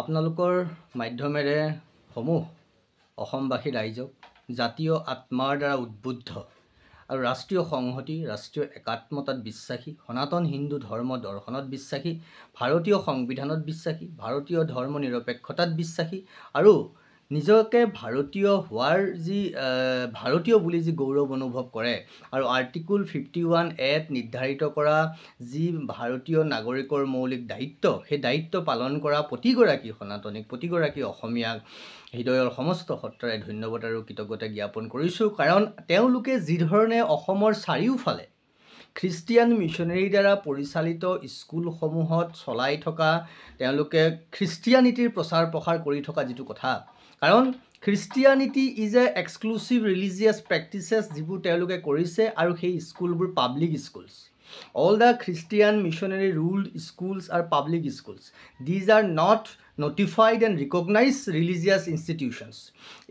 আপোনালোকৰ মাধ্যমেৰে সমূহ অসমবাসী ৰাইজক জাতীয় আত্মাৰ দ্বাৰা উদ্বুদ্ধ আৰু ৰাষ্ট্ৰীয় সংহতি ৰাষ্ট্ৰীয় একাত্মতাত বিশ্বাসী সনাতন হিন্দু ধৰ্ম দৰ্শনত বিশ্বাসী ভাৰতীয় সংবিধানত বিশ্বাসী ভাৰতীয় ধৰ্ম নিৰপেক্ষতাত বিশ্বাসী আৰু নিজকে ভাৰতীয় হোৱাৰ যি ভাৰতীয় বুলি যি গৌৰৱ অনুভৱ কৰে আৰু আৰ্টিকুল ফিফটি ওৱান এত নিৰ্ধাৰিত কৰা যি ভাৰতীয় নাগৰিকৰ মৌলিক দায়িত্ব সেই দায়িত্ব পালন কৰা প্ৰতিগৰাকী সনাতনীক প্ৰতিগৰাকী অসমীয়াক হৃদয়ৰ সমস্ত সত্ৰৰে ধন্যবাদ আৰু কৃতজ্ঞতা জ্ঞাপন কৰিছোঁ কাৰণ তেওঁলোকে যিধৰণে অসমৰ চাৰিওফালে খ্ৰীষ্টিয়ান মিছনেৰীৰ দ্বাৰা পৰিচালিত স্কুলসমূহত চলাই থকা তেওঁলোকে খ্ৰীষ্টিয়ানিটিৰ প্ৰচাৰ প্ৰসাৰ কৰি থকা যিটো কথা কাৰণ Christianity is a exclusive religious practices যিবোৰ তেওঁলোকে কৰিছে আৰু সেই স্কুলবোৰ public schools all the Christian missionary ruled schools আৰু public schools these are not notified and recognise religious institutions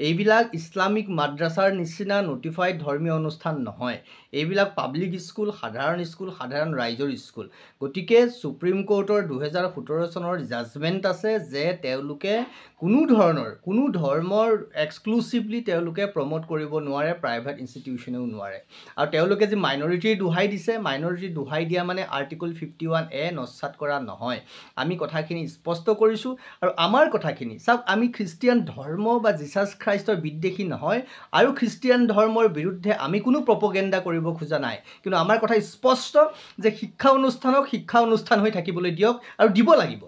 এইবিলাক ইছলামিক মাদ্ৰাছাৰ নিচিনা নটিফাইড ধৰ্মীয় অনুষ্ঠান নহয় এইবিলাক পাব্লিক স্কুল সাধাৰণ স্কুল সাধাৰণ ৰাইজৰ স্কুল গতিকে চুপ্ৰিম কোৰ্টৰ দুহেজাৰ সোতৰ চনৰ জাজমেণ্ট আছে যে তেওঁলোকে কোনো ধৰণৰ কোনো ধৰ্মৰ এক্সক্লুচিভলি তেওঁলোকে প্ৰম'ট কৰিব নোৱাৰে প্ৰাইভেট ইনষ্টিটিউশ্যনেও নোৱাৰে আৰু তেওঁলোকে যি মাইনৰিটিৰ দোহাই দিছে মাইনৰিটিৰ দোহাই দিয়া মানে আৰ্টিকল ফিফটি ওৱান এ নচাত কৰা নহয় আমি কথাখিনি স্পষ্ট কৰিছোঁ আৰু আমাৰ কথাখিনি চাওক আমি খ্ৰীষ্টিয়ান ধৰ্ম বা জিচাছ খ্ৰাইষ্টৰ বিদ্বেষী নহয় আৰু খ্ৰীষ্টিয়ান ধৰ্মৰ বিৰুদ্ধে আমি কোনো প্ৰপগেণ্ডা কৰিব খোজা নাই কিন্তু আমাৰ কথা স্পষ্ট যে শিক্ষা অনুষ্ঠানক শিক্ষা অনুষ্ঠান হৈ থাকিবলৈ দিয়ক আৰু দিব লাগিব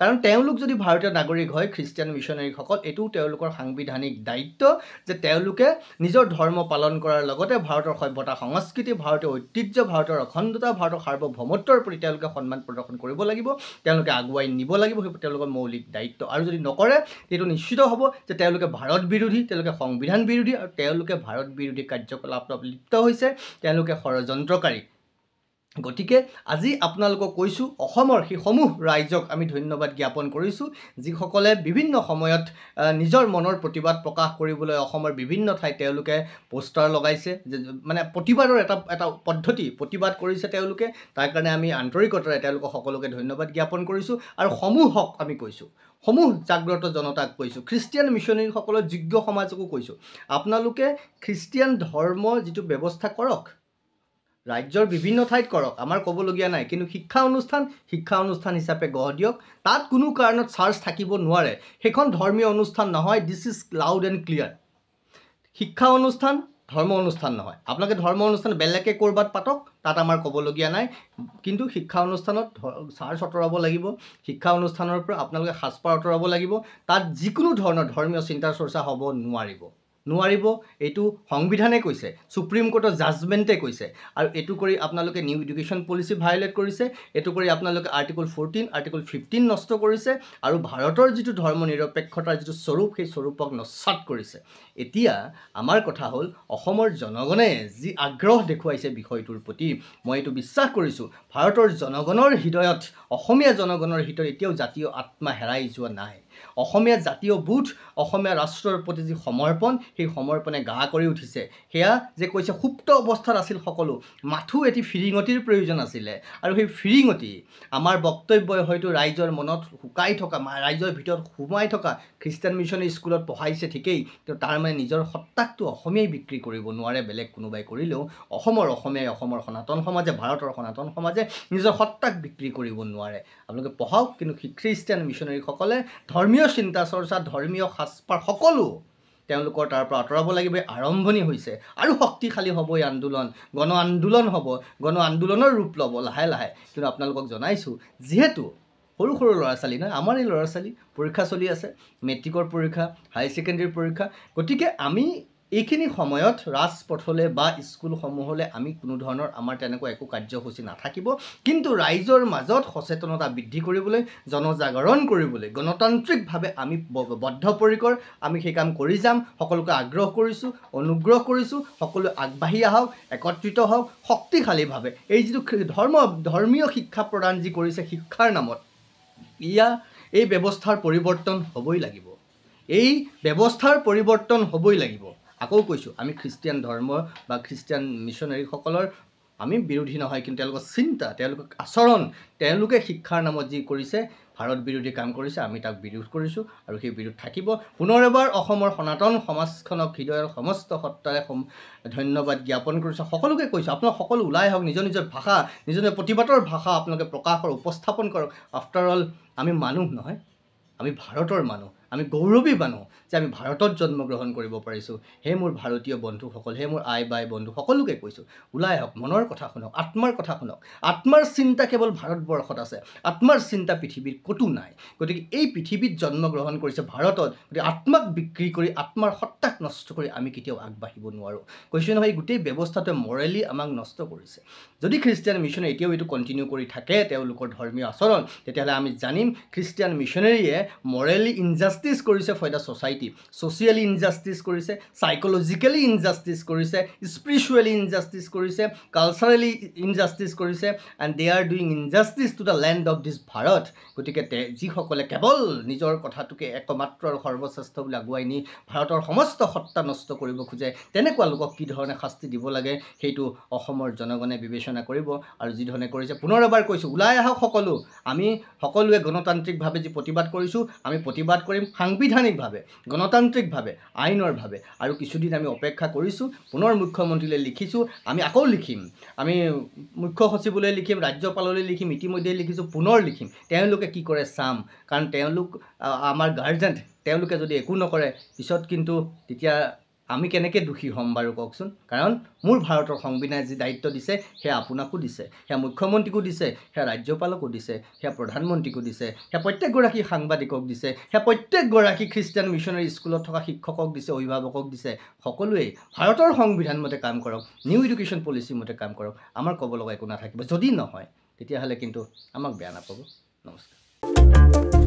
কাৰণ তেওঁলোক যদি ভাৰতীয় নাগৰিক হয় খ্ৰীষ্টিয়ান মিছনেৰীসকল এইটোও তেওঁলোকৰ সাংবিধানিক দায়িত্ব যে তেওঁলোকে নিজৰ ধৰ্ম পালন কৰাৰ লগতে ভাৰতৰ সভ্যতা সংস্কৃতি ভাৰতীয় ঐতিহ্য ভাৰতৰ অখণ্ডতা ভাৰতৰ সাৰ্বভৌমত্বৰ প্ৰতি তেওঁলোকে সন্মান প্ৰদৰ্শন কৰিব লাগিব তেওঁলোকে আগুৱাই নিব লাগিব সেই তেওঁলোকৰ মৌলিক দায়িত্ব আৰু যদি নকৰে সেইটো নিশ্চিত হ'ব যে তেওঁলোকে ভাৰত বিৰোধী তেওঁলোকে সংবিধান বিৰোধী আৰু তেওঁলোকে ভাৰত বিৰোধী কাৰ্যকলাপত লিপ্ত হৈছে তেওঁলোকে ষড়যন্ত্ৰকাৰী গতিকে আজি আপোনালোকক কৈছোঁ অসমৰ সেইসমূহ ৰাইজক আমি ধন্যবাদ জ্ঞাপন কৰিছোঁ যিসকলে বিভিন্ন সময়ত নিজৰ মনৰ প্ৰতিবাদ প্ৰকাশ কৰিবলৈ অসমৰ বিভিন্ন ঠাইত তেওঁলোকে পোষ্টাৰ লগাইছে মানে প্ৰতিবাদৰ এটা এটা পদ্ধতি প্ৰতিবাদ কৰিছে তেওঁলোকে তাৰ কাৰণে আমি আন্তৰিকতাৰে তেওঁলোকক সকলোকে ধন্যবাদ জ্ঞাপন কৰিছোঁ আৰু সমূহক আমি কৈছোঁ সমূহ জাগ্ৰত জনতাক কৈছোঁ খ্ৰীষ্টিয়ান মিছনেৰীসকলৰ যোগ্য সমাজকো কৈছোঁ আপোনালোকে খ্ৰীষ্টিয়ান ধৰ্ম যিটো ব্যৱস্থা কৰক ৰাজ্যৰ বিভিন্ন ঠাইত কৰক আমাৰ ক'বলগীয়া নাই কিন্তু শিক্ষা অনুষ্ঠান শিক্ষা অনুষ্ঠান হিচাপে গঢ় দিয়ক তাত কোনো কাৰণত চাৰ্জ থাকিব নোৱাৰে সেইখন ধৰ্মীয় অনুষ্ঠান নহয় this is loud and clear শিক্ষা অনুষ্ঠান ধৰ্ম অনুষ্ঠান নহয় আপোনালোকে ধৰ্ম অনুষ্ঠান বেলেগে ক'ৰবাত পাতক তাত আমাৰ ক'বলগীয়া নাই কিন্তু শিক্ষা অনুষ্ঠানত চাৰ্জ আঁতৰাব লাগিব শিক্ষা অনুষ্ঠানৰ পৰা আপোনালোকে সাজপাৰ আঁতৰাব লাগিব তাত যিকোনো ধৰণৰ ধৰ্মীয় চিন্তা চৰ্চা হ'ব নোৱাৰিব নোৱাৰিব এইটো সংবিধানে কৈছে চুপ্ৰিম কোৰ্টৰ জাজমেণ্টে কৈছে আৰু এইটো কৰি আপোনালোকে নিউ এডুকেশ্যন পলিচি ভায়লেট কৰিছে এইটো কৰি আপোনালোকে আৰ্টিকল ফৰ্টিন আৰ্টিকল ফিফটিন নষ্ট কৰিছে আৰু ভাৰতৰ যিটো নিৰপেক্ষতাৰ যিটো স্বৰূপ সেই স্বৰূপক নস্বাত কৰিছে এতিয়া আমাৰ কথা হ'ল অসমৰ জনগণে যি আগ্ৰহ দেখুৱাইছে বিষয়টোৰ প্ৰতি মই এইটো বিশ্বাস কৰিছোঁ ভাৰতৰ জনগণৰ হৃদয়ত অসমীয়া জনগণৰ হৃদয়ত এতিয়াও জাতীয় আত্মা হেৰাই যোৱা নাই অসমীয়া জাতীয় বোধ অসমীয়া ৰাষ্ট্ৰৰ প্ৰতি যি সমৰ্পণ সেই সমৰ্পণে গা কৰি উঠিছে সেয়া যে কৈছে সুপ্ত অৱস্থাত আছিল সকলো মাথো এটি ফিৰিঙতিৰ প্ৰয়োজন আছিলে আৰু সেই ফিৰিঙতি আমাৰ বক্তব্যই হয়তো ৰাইজৰ মনত শুকাই থকা ৰাইজৰ ভিতৰত সোমাই থকা খ্ৰীষ্টান মিছনেৰী স্কুলত পঢ়াইছে ঠিকেই তেওঁ তাৰমানে নিজৰ সত্তাকটো অসমীয়াই বিক্ৰী কৰিব নোৱাৰে বেলেগ কোনোবাই কৰিলেও অসমৰ অসমীয়াই অসমৰ সনাতন সমাজে ভাৰতৰ সনাতন সমাজে নিজৰ সত্তাক বিক্ৰী কৰিব নোৱাৰে আপোনালোকে পঢ়াওক কিন্তু খ্ৰীষ্টান মিছনেৰীসকলে ধৰ্ম ধৰ্মীয় চিন্তা চৰ্চা ধৰ্মীয় সাজপাৰ সকলো তেওঁলোকৰ তাৰ পৰা আঁতৰাব লাগিব আৰম্ভণি হৈছে আৰু শক্তিশালী হ'ব এই আন্দোলন গণ আন্দোলন হ'ব গণ আন্দোলনৰ ৰূপ ল'ব লাহে লাহে কিন্তু আপোনালোকক জনাইছোঁ যিহেতু সৰু সৰু ল'ৰা ছোৱালী নহয় আমাৰ এই ল'ৰা ছোৱালী পৰীক্ষা চলি আছে মেট্ৰিকৰ পৰীক্ষা হাই ছেকেণ্ডেৰীৰ পৰীক্ষা গতিকে আমি এইখিনি সময়ত ৰাজপথলৈ বা স্কুলসমূহলৈ আমি কোনো ধৰণৰ আমাৰ তেনেকুৱা একো কাৰ্যসূচী নাথাকিব কিন্তু ৰাইজৰ মাজত সচেতনতা বৃদ্ধি কৰিবলৈ জনজাগৰণ কৰিবলৈ গণতান্ত্ৰিকভাৱে আমি বদ্ধপৰিকৰ আমি সেই কাম কৰি যাম সকলোকে আগ্ৰহ কৰিছোঁ অনুগ্ৰহ কৰিছোঁ সকলো আগবাঢ়ি আহক একত্ৰিত হওক শক্তিশালীভাৱে এই যিটো ধৰ্ম ধৰ্মীয় শিক্ষা প্ৰদান যি কৰিছে শিক্ষাৰ নামত ইয়াৰ এই ব্যৱস্থাৰ পৰিৱৰ্তন হ'বই লাগিব এই ব্যৱস্থাৰ পৰিৱৰ্তন হ'বই লাগিব আকৌ কৈছোঁ আমি খ্ৰীষ্টিয়ান ধৰ্ম বা খ্ৰীষ্টিয়ান মিছনেৰীসকলৰ আমি বিৰোধী নহয় কিন্তু তেওঁলোকৰ চিন্তা তেওঁলোকৰ আচৰণ তেওঁলোকে শিক্ষাৰ নামত যি কৰিছে ভাৰত বিৰোধী কাম কৰিছে আমি তাক বিৰোধ কৰিছোঁ আৰু সেই বিৰোধ থাকিব পুনৰ এবাৰ অসমৰ সনাতন সমাজখনক হৃদয়ৰ সমস্ত সত্তাৰে ধন্যবাদ জ্ঞাপন কৰিছোঁ সকলোকে কৈছোঁ আপোনালোক সকলো ওলাই আহক নিজৰ নিজৰ ভাষা নিজৰ নিজৰ প্ৰতিবাদৰ ভাষা আপোনালোকে প্ৰকাশ কৰক উপস্থাপন কৰক আফটাৰ অল আমি মানুহ নহয় আমি ভাৰতৰ মানুহ আমি গৌৰৱী মানুহ যে আমি ভাৰতত জন্মগ্ৰহণ কৰিব পাৰিছোঁ সেই মোৰ ভাৰতীয় বন্ধুসকল সেই মোৰ আই বাই বন্ধু সকলোকে কৈছোঁ ওলাই আহক মনৰ কথা শুনক আত্মাৰ কথা শুনক আত্মাৰ চিন্তা কেৱল ভাৰতবৰ্ষত আছে আত্মাৰ চিন্তা পৃথিৱীত ক'তো নাই গতিকে এই পৃথিৱীত জন্মগ্ৰহণ কৰিছে ভাৰতত গতিকে আত্মাক বিক্ৰী কৰি আত্মাৰ সৎ নষ্ট কৰি আমি কেতিয়াও আগবাঢ়িব নোৱাৰোঁ কৈছোঁ নহয় এই গোটেই ব্যৱস্থাটোৱে মৰেলি আমাক নষ্ট কৰিছে যদি খ্ৰীষ্টিয়ান মিছনে এতিয়াও এইটো কণ্টিনিউ কৰি থাকে তেওঁলোকৰ ধৰ্মীয় আচৰণ তেতিয়াহ'লে আমি জানিম খ্ৰীষ্টিয়ান মিছনেৰীয়ে মৰেলি ইনজাষ্টিচ কৰিছে for the society socially injustice কৰিছে চাইক'লজিকেলি ইনজাষ্টিচ কৰিছে স্পিৰিচুৱেলি ইনজাষ্টিচ কৰিছে কালচাৰেলি ইনজাষ্টিচ কৰিছে and they are doing injustice to the land of this Bharat গতিকে যিসকলে কেৱল নিজৰ কথাটোকে একমাত্ৰ আৰু সৰ্বশ্ৰেষ্ঠ বুলি আগুৱাই নি ভাৰতৰ সমস্ত সত্তা নষ্ট কৰিব খোজে তেনেকুৱা লোকক কি ধৰণে শাস্তি দিব লাগে সেইটো অসমৰ জনগণে বিবেচনা কৰিব আৰু যিধৰণে কৰিছে পুনৰ এবাৰ কৈছোঁ ওলাই আহক সকলো আমি সকলোৱে গণতান্ত্ৰিকভাৱে যি প্ৰতিবাদ কৰিছোঁ আমি প্ৰতিবাদ কৰিম সাংবিধানিকভাৱে গণতান্ত্ৰিকভাৱে আইনৰভাৱে আৰু কিছুদিন আমি অপেক্ষা কৰিছোঁ পুনৰ মুখ্যমন্ত্ৰীলৈ লিখিছোঁ আমি আকৌ লিখিম আমি মুখ্য সচিবলৈ লিখিম ৰাজ্যপাললৈ লিখিম ইতিমধ্যে লিখিছোঁ পুনৰ লিখিম তেওঁলোকে কি কৰে চাম কাৰণ তেওঁলোক আমাৰ গাৰ্জেণ্ট তেওঁলোকে যদি একো নকৰে পিছত কিন্তু তেতিয়া আমি কেনেকৈ দোষী হ'ম বাৰু কওকচোন কাৰণ মোৰ ভাৰতৰ সংবিধানে যি দায়িত্ব দিছে সেয়া আপোনাকো দিছে সেয়া মুখ্যমন্ত্ৰীকো দিছে সেয়া ৰাজ্যপালকো দিছে সেয়া প্ৰধানমন্ত্ৰীকো দিছে সেয়া প্ৰত্যেকগৰাকী সাংবাদিকক দিছে সেয়া প্ৰত্যেকগৰাকী খ্ৰীষ্টান মিছনেৰী স্কুলত থকা শিক্ষকক দিছে অভিভাৱকক দিছে সকলোৱে ভাৰতৰ সংবিধানমতে কাম কৰক নিউ এডুকেশ্যন পলিচিমতে কাম কৰক আমাৰ ক'ব লগা একো নাথাকিব যদি নহয় তেতিয়াহ'লে কিন্তু আমাক বেয়া নাপাব নমস্কাৰ